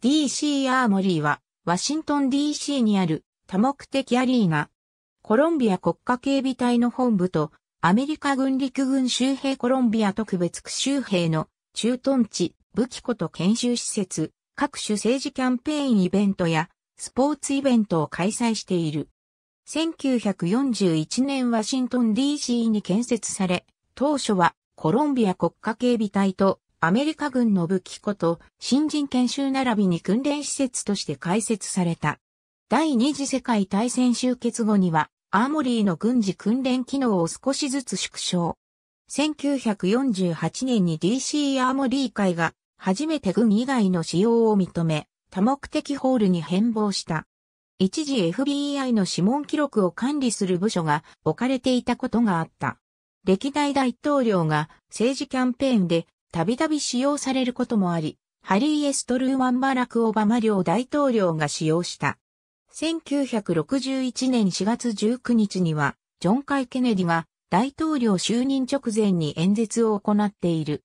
DC アーモリーは、ワシントン DC にある多目的アリーナ、コロンビア国家警備隊の本部と、アメリカ軍陸軍州兵コロンビア特別区州兵の駐屯地、武器庫と研修施設、各種政治キャンペーンイベントや、スポーツイベントを開催している。1941年ワシントン DC に建設され、当初はコロンビア国家警備隊とアメリカ軍の武器庫と新人研修並びに訓練施設として開設された。第二次世界大戦終結後には、アーモリーの軍事訓練機能を少しずつ縮小。1948年に DC アーモリー会が初めて軍以外の使用を認め、多目的ホールに変貌した。一時 FBI の指紋記録を管理する部署が置かれていたことがあった。歴代大統領が政治キャンペーンでたびたび使用されることもあり、ハリー・エストルー・ワンバラク・オバマ両大統領が使用した。1961年4月19日には、ジョン・カイ・ケネディが大統領就任直前に演説を行っている。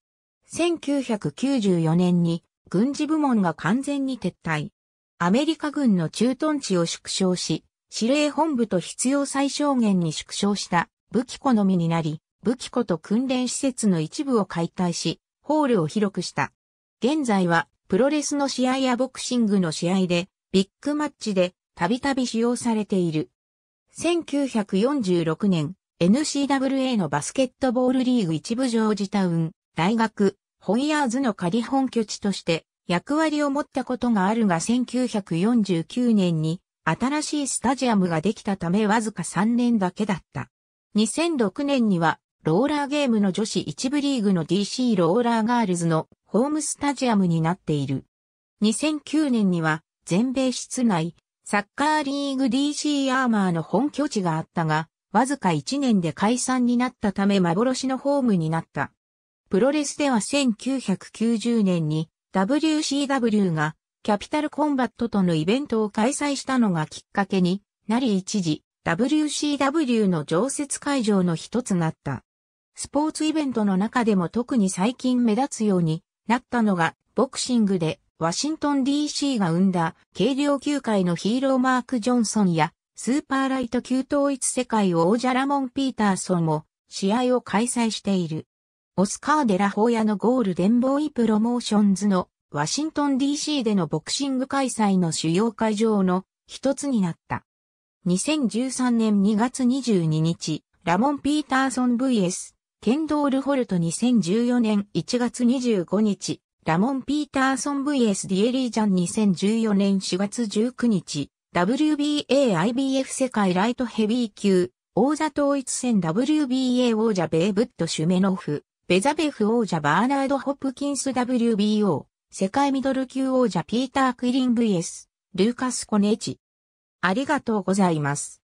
1994年に軍事部門が完全に撤退。アメリカ軍の駐屯地を縮小し、司令本部と必要最小限に縮小した武器庫のみになり、武器庫と訓練施設の一部を解体し、ホールを広くした。現在は、プロレスの試合やボクシングの試合で、ビッグマッチで、たびたび使用されている。1946年、NCWA のバスケットボールリーグ一部ジョージタウン、大学、ホイヤーズの仮本拠地として役割を持ったことがあるが1949年に新しいスタジアムができたためわずか3年だけだった。2006年にはローラーゲームの女子一部リーグの DC ローラーガールズのホームスタジアムになっている。2009年には全米室内サッカーリーグ DC アーマーの本拠地があったが、わずか1年で解散になったため幻のホームになった。プロレスでは1990年に WCW がキャピタルコンバットとのイベントを開催したのがきっかけになり一時 WCW の常設会場の一つなった。スポーツイベントの中でも特に最近目立つようになったのが、ボクシングでワシントン DC が生んだ軽量級界のヒーローマーク・ジョンソンやスーパーライト級統一世界王者ラモン・ピーターソンも試合を開催している。オスカー・デラホーヤのゴールデンボーイプロモーションズのワシントン DC でのボクシング開催の主要会場の一つになった。2013年2月22日、ラモン・ピーターソン VS ケンドール・ホルト2014年1月25日、ラモン・ピーターソン VS ディエリージャン2014年4月19日、WBA IBF 世界ライトヘビー級、王座統一戦 WBA 王者ベーブット・シュメノフ、ベザベフ王者バーナード・ホプキンス WBO、世界ミドル級王者ピーター・クイリン VS、ルーカス・コネチ。ありがとうございます。